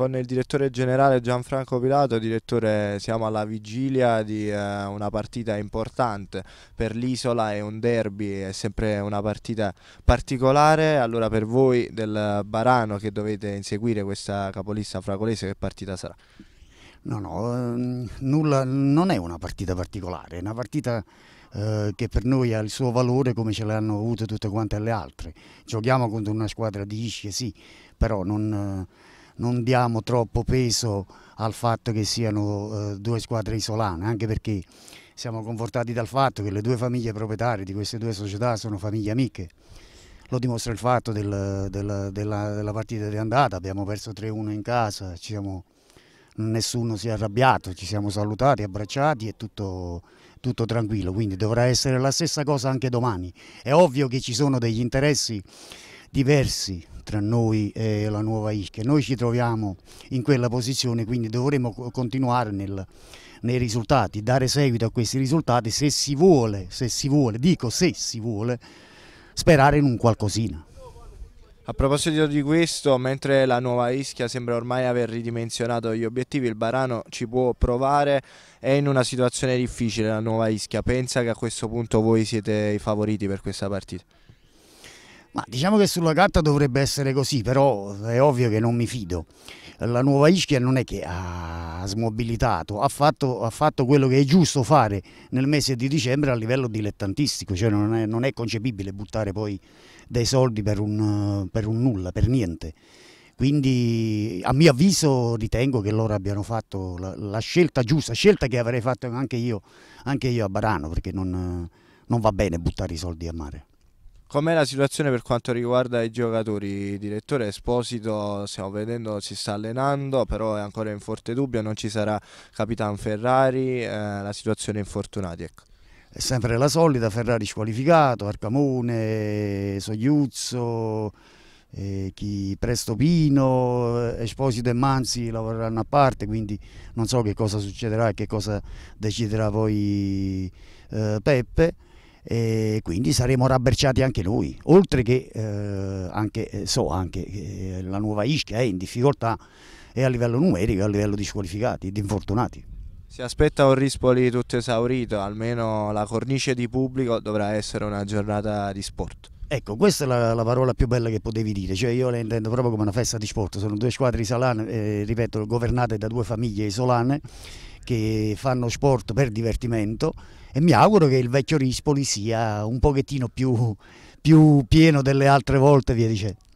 con il direttore generale Gianfranco Pilato. Direttore, siamo alla vigilia di eh, una partita importante per l'isola, è un derby, è sempre una partita particolare. Allora per voi del Barano che dovete inseguire questa capolista fragolese, che partita sarà? No, no, ehm, nulla, non è una partita particolare, è una partita eh, che per noi ha il suo valore come ce l'hanno avute tutte quante le altre. Giochiamo contro una squadra di Ischia, sì, però non non diamo troppo peso al fatto che siano eh, due squadre isolane, anche perché siamo confortati dal fatto che le due famiglie proprietarie di queste due società sono famiglie amiche. Lo dimostra il fatto del, del, della, della, partita di andata, abbiamo perso 3-1 in casa, siamo, nessuno si è arrabbiato, ci siamo salutati, abbracciati e tutto, tutto tranquillo, quindi dovrà essere la stessa cosa anche domani. È ovvio che ci sono degli interessi diversi tra noi e la nuova ISCHE. Noi ci troviamo in quella posizione, quindi dovremo continuare nel, nei risultati, dare seguito a questi risultati se si vuole, se si vuole, dico se si vuole, sperare in un qualcosina. A proposito di questo, mentre la nuova Ischia sembra ormai aver ridimensionato gli obiettivi, il Barano ci può provare, è in una situazione difficile la nuova Ischia, pensa che a questo punto voi siete i favoriti per questa partita? Ma diciamo che sulla carta dovrebbe essere così, però è ovvio che non mi fido. La nuova Ischia non è che ha smobilitato, ha fatto, ha fatto quello che è giusto fare nel mese di dicembre a livello dilettantistico, cioè non è, non è concepibile buttare poi dei soldi per un, per un nulla, per niente quindi a mio avviso ritengo che loro abbiano fatto la, la scelta giusta, scelta che avrei fatto anche io, anche io a Barano, perché non, non va bene buttare i soldi a mare. Com'è la situazione per quanto riguarda i giocatori? Direttore Esposito, stiamo vedendo, si sta allenando, però è ancora in forte dubbio, non ci sarà Capitan Ferrari, eh, la situazione infortunati. Ecco. È sempre la solita, Ferrari squalificato, Arcamone, Sogliuzzo, eh, chi Presto Pino, eh, Esposito e Manzi lavoreranno a parte, quindi non so che cosa succederà e che cosa deciderà poi eh, Peppe e quindi saremo rabberciati anche noi, oltre che eh, anche, eh, so anche che eh, la nuova Ischia è in difficoltà e a livello numerico, e a livello di squalificati, di infortunati. Si aspetta un Rispoli tutto esaurito, almeno la cornice di pubblico dovrà essere una giornata di sport. Ecco, questa è la, la, parola più bella che potevi dire, cioè io la intendo proprio come una festa di sport, sono due squadre isolane, eh, ripeto, governate da due famiglie isolane che fanno sport per divertimento e mi auguro che il vecchio Rispoli sia un pochettino più, più pieno delle altre volte via dicendo.